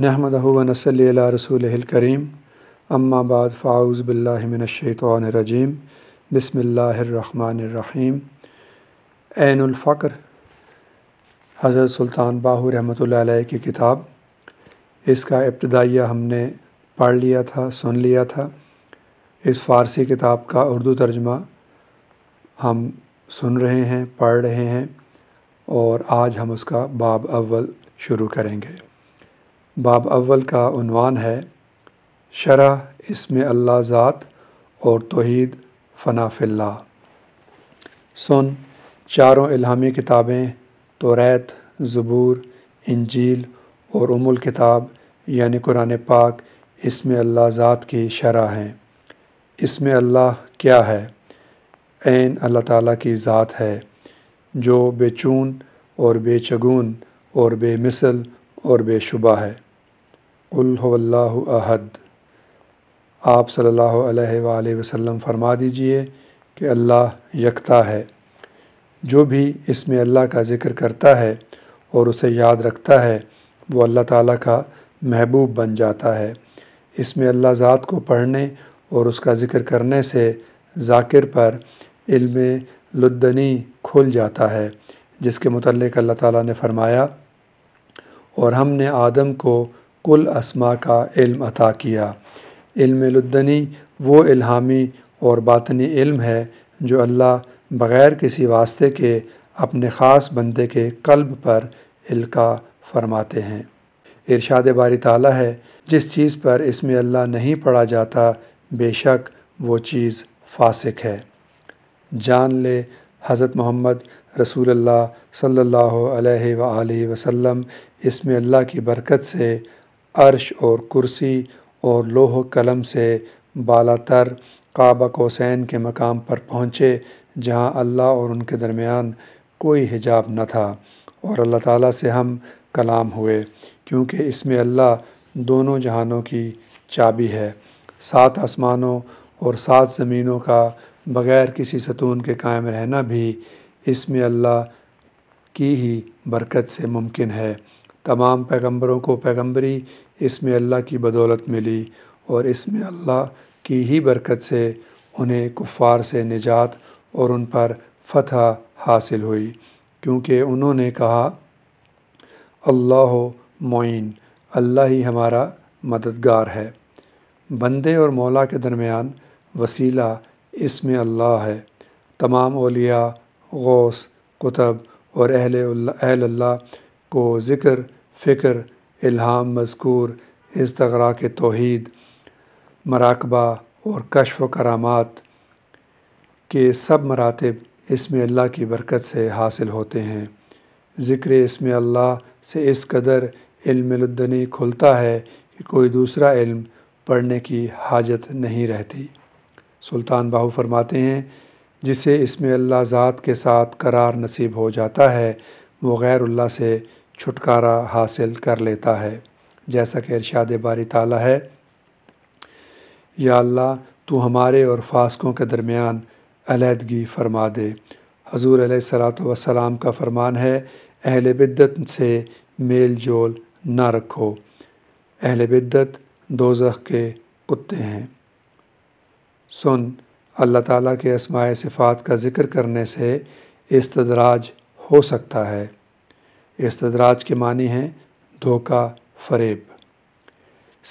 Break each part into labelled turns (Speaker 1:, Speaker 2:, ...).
Speaker 1: नहमद रसूल करीम अम्माबाद फ़ाउज़ बिल्लाशैतरजीम बसमीम एनफ़्र हज़रत सुल्तान बाहू रहमत की किताब इसका इब्तदाइया हमने पढ़ लिया था सुन लिया था इस फ़ारसी किताब का उर्दू तर्जमा हम सुन रहे हैं पढ़ रहे हैं और आज हम उसका बाब अव्वल शुरू करेंगे बाब अव्वल का है शरह इसम अल्लाह ज़ात और तोहद फ़नाफ़िल्ला सुन चारों इलामी किताबें तो रैत ज़बूर इंजील और उमुल किताब यानि कुरान पाक इसमें अल्लाह ज़ात की शरह हैं इसमें अल्लाह क्या है एन अल्लाह ताला की ज़ात है जो बेचून और बेचगून और बेमिसल और बेशुबा है अहद आप सल्ला वसम फरमा दीजिए कि अल्लाह यकता है जो भी इसमें अल्लाह का ज़िक्र करता है और उसे याद रखता है वो अल्लाह ताला का महबूब बन जाता है इसमें अल्लाह ज़ात को पढ़ने और उसका ज़िक्र करने से जाकिर पर इल्म लुद्दनी खुल जाता है जिसके मतलब अल्लाह ताला ने फरमाया और हमने आदम को कुल असमा का इल्म अता किया इल्म लुद्दनी वो इल्हामी और बातनी इल्म है जो अल्लाह बग़ैर किसी वास्ते के अपने ख़ास बंदे के कल्ब पर इल्का फरमाते हैं इरशाद बारी ताला है जिस चीज़ पर इसमें अल्लाह नहीं पढ़ा जाता बेशक वो चीज़ फासिक है जान ले हज़रत मोहम्मद रसूल सल्लल्लाहु अलैहि वसल्लम इसमें अल्लाह की बरकत से अर्श और कुर्सी और लोह कलम से बाला तर काबा के मकाम पर पहुँचे जहाँ अल्लाह और उनके दरमियान कोई हिजाब न था और अल्लाह ताला से हम कलाम हुए क्योंकि इसमें अल्लाह दोनों जहानों की चाबी है सात आसमानों और सात ज़मीनों का बग़ैर किसी सतून के कायम रहना भी इसमें अल्लाह की ही बरकत से मुमकिन है तमाम पैगंबरों को पैगंबरी इसमें अल्लाह की बदौलत मिली और इसमें अल्लाह की ही बरकत से उन्हें कुफ़ार से निजात और उन पर फतह हासिल हुई क्योंकि उन्होंने कहा अल्लाह मोइन अल्लाह ही हमारा मददगार है बंदे और मौला के दरमियान वसीला इसमें अल्लाह है तमाम ओलिया गौस कुतब और अहल अहल अल्लाह को ज़िक्र फ़िक्र इल्हाम मज़कूर इसतरा के तोहद मराकबा और कशफ व करामात के सब मरातब इसमें अल्लाह की बरकत से हासिल होते हैं ज़िक्र इसमें अल्लाह से इस कदर इल्मदनी खुलता है कि कोई दूसरा इल्म पढ़ने की हाजत नहीं रहती सुल्तान बाहू फरमाते हैं जिसे इसमें अल्लाह ज़ात के साथ करार नसीब हो जाता है वो अल्लाह से छुटकारा हासिल कर लेता है जैसा कि इरशाद बारी ताला है या अल्लाह तो हमारे और फासकों के दरमियान अलहदगी फरमा दे हजूर सलाम का फरमान है अहल बिद्दत से मेल जोल ना रखो अहल बिद्दत दोजख के कुत्ते हैं सुन अल्लाह ताला के असमाय सिफ़ात का ज़िक्र करने से इस्तदराज हो सकता है इसतदराज के मानी हैं धोखा फरेब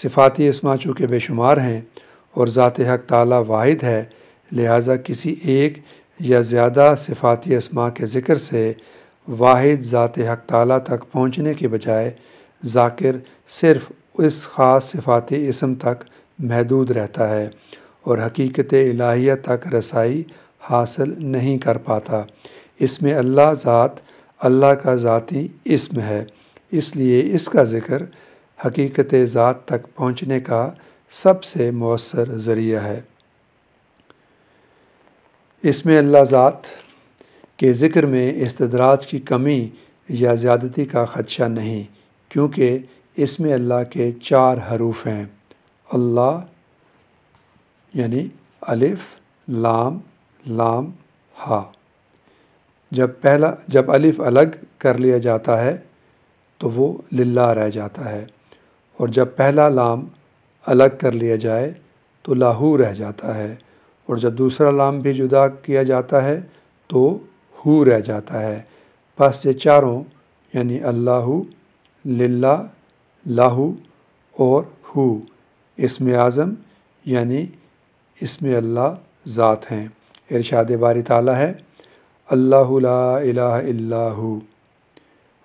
Speaker 1: सिफाती इसमा चूँकि बेशुमार हैं और ज़ात हक ताला वाहिद है लिहाजा किसी एक या ज़्यादा सिफाती इसमा के ज़िक्र से वाहिद ज़ात हक ताला तक पहुँचने के बजाय जाकिर सिर्फ़ इस ख़ास सिफाती इसम तक महदूद रहता है और हकीकत इलाहिया तक रसाई हासिल नहीं कर पाता इसमें अल्लाह ज़ात अल्लाह का ज़ाती इसम है इसलिए इसका ज़िक्र हकीकत ज़ात तक पहुँचने का सबसे मौसर ज़रिया है इसमें अल्लाह ज़ात के ज़िक्र में इस्तदराज की कमी या ज़्यादती का ख़दशा नहीं क्योंकि इसमें अल्लाह के चार हरूफ हैं अल्लाह यानी अलिफ़ लाम लाम हा जब पहला जब अलिफ़ अलग कर लिया जाता है तो वो लिल्ला रह जाता है और जब पहला लाम अलग कर लिया जाए तो लाहू रह जाता है और जब दूसरा लाम भी जुदा किया जाता है तो हु रह जाता है बस ये चारों यानी अल्लाह लिल्ला लाहू और हु इसम आज़म यानी इसमें अल्लाह ज़ात हैं इरशाद बारी ताला है अल्लाह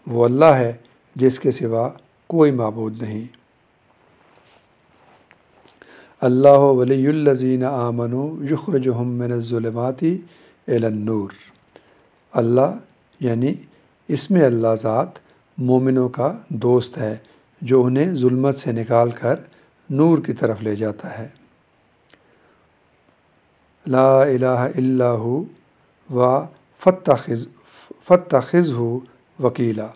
Speaker 1: वो अल्लाह है जिसके सिवा कोई मबूद नहीं अल्लाह वलीजीन आमनु यखरजहम मिनज़ुलमाती एलनूर अल्लाह यानी इसमें अल्लाह ज़ात मोमिनों का दोस्त है जो उन्हें जुल्मत से निकाल कर नूर की तरफ ले जाता है ला इलाह इल्लाहु वा फ़तखज़ फ़तखज़ हो वकीला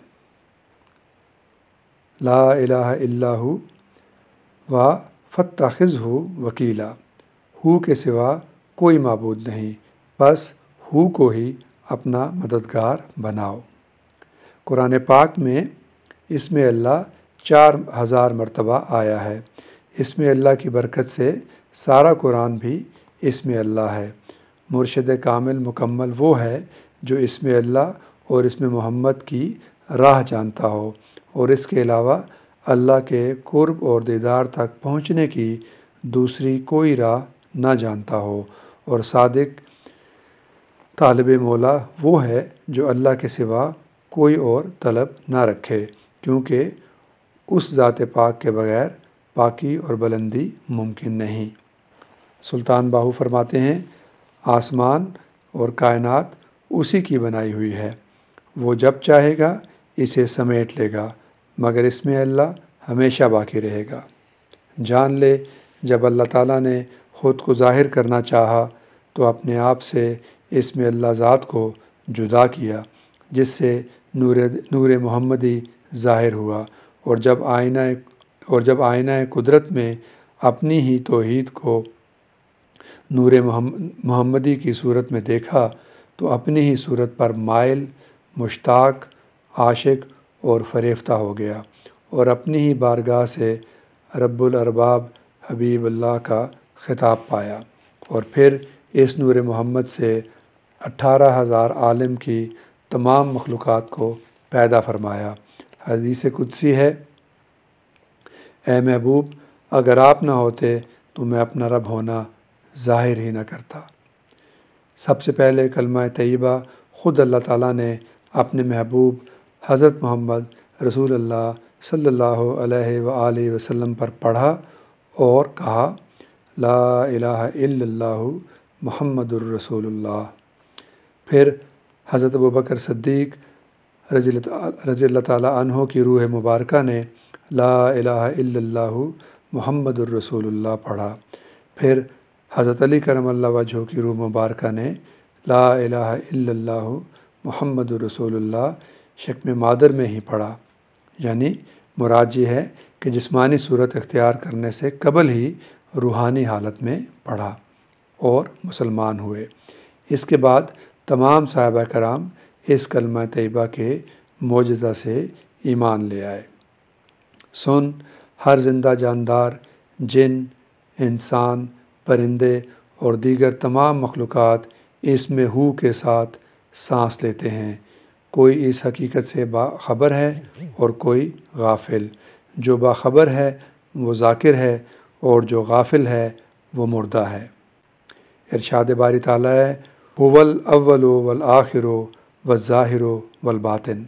Speaker 1: ला इला व ख़िज़ हो वकीला हु के सिवा कोई मबूद नहीं बस हु को ही अपना मददगार बनाओ कुरान पाक में इसमें अल्लाह चार हज़ार मरतबा आया है इसमें अल्लाह की बरकत से सारा कुरान भी इसमें अल्लाह है मुर्शद कामिल मुकम्मल वो है जो इसमें अल्लाह और इसमें मोहम्मद की राह जानता हो और इसके अलावा अल्लाह के कुर्ब और दीदार तक पहुँचने की दूसरी कोई राह ना जानता हो और सादिक तालब मौला वो है जो अल्लाह के सिवा कोई और तलब ना रखे क्योंकि उस ज़ात पाक के बग़ैर पाकि और बुलंदी मुमकिन नहीं सुल्तान बाहू फरमाते हैं आसमान और कायनात उसी की बनाई हुई है वो जब चाहेगा इसे समेट लेगा मगर इसमें अल्लाह हमेशा बाकी रहेगा जान ले जब अल्लाह ताला ने ख़ुद को ज़ाहिर करना चाहा तो अपने आप से इसमें अल्लाह ज़ात को जुदा किया जिससे नूर नूर मोहम्मदी ज़ाहिर हुआ और जब आयना और जब आयना कुदरत में अपनी ही तोहद को नूर मोहम्मदी की सूरत में देखा तो अपनी ही सूरत पर मायल मुश्ताक आशिक और फरेफ्ता हो गया और अपनी ही बारगाह से रब्बुलरबाब हबीब अल्लाह का खिताब पाया और फिर इस नूर मोहम्मद से अट्ठारह हज़ार आलम की तमाम मखलूक़ को पैदा फरमाया हदीस कुदसी है ए महबूब अगर आप ना होते तो मैं अपना रब होना ज़ाहिर ही न करता सबसे पहले कलमा तयबा ख़ुद अल्लाह ताला ने अपने महबूब हज़रत मोहम्मद रसूल अल्लाह सल्लल्लाहु अलैहि वसल्लम पर पढ़ा और कहा ला इलाहा इल्लल्लाहु मुहम्मदुर रसूलुल्लाह फिर हज़रत अबू बकर सिद्दीक रज़ी अल्लाह तहों की रूह मुबारक ने ला इलाहा इल्लल्लाहु मुहम्मदुर रसूलुल्लाह पढ़ा फिर हज़रत अली करम वजह की रूह मुबारक ने ला इलाह मोहम्मद रसोल्ला शक्म मादर में ही पढ़ा यानी मुराद ये है कि जिस्मानी सूरत इख्तियार करने से कबल ही रूहानी हालत में पढ़ा और मुसलमान हुए इसके बाद तमाम साहबा कराम इस कलमा तयबा के मोजा से ईमान ले आए सुन हर जिंदा जानदार जिन इंसान परिंदे और दीगर तमाम मखलूक़ इसमें हु के साथ सांस लेते हैं कोई इस हकीकत से बाबर है और कोई गाफिल जो बाबर है वो जाकिर है और जो गाफिल है वो मुर्दा है इरशाद बारी ताला है वल अव्वल वल आखिर व ज़ाहिर वल बातिन